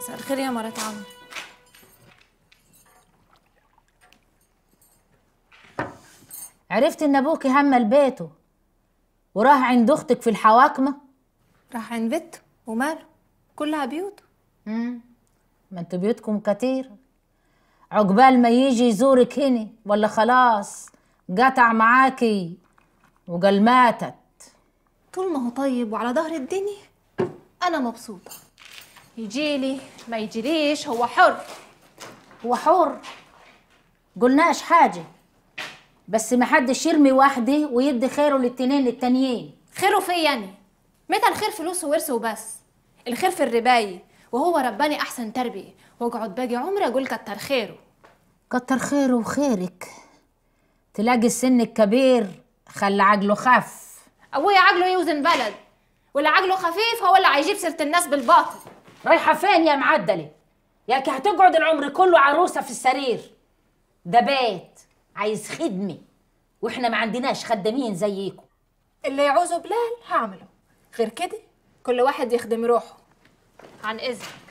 مساء الخير يا مرات عمر عرفت ان ابوكي هم لبيته وراح عند اختك في الحواكمه راح عند بيته وماله كلها بيوت امم ما انتوا بيوتكم كتير عقبال ما يجي يزورك هنا ولا خلاص قطع معاكي وقال ماتت طول ما هو طيب وعلى ظهر الدنيا انا مبسوطه يجيلي ما يجيليش هو حر هو حر قلناش حاجة بس ما حدش يرمي واحدة ويدي خيره للتنين للتانيين خيره في إيه يعني متى الخير فلوس وورث وبس الخير في الرباية وهو رباني أحسن تربية واقعد باقي عمري أقول كتر خيره كتر خيره وخيرك تلاقي السن الكبير خلى عقله خف أبويا عقله يوزن بلد ولا عقله خفيف هو اللي هيجيب سيرة الناس بالباطل رايحه فين يا معدله ياك هتقعد العمر كله عروسه في السرير ده بيت عايز خدمه واحنا ما عندناش خدامين زيكم اللي يعوزه بلال هعمله غير كده كل واحد يخدم روحه عن اذنك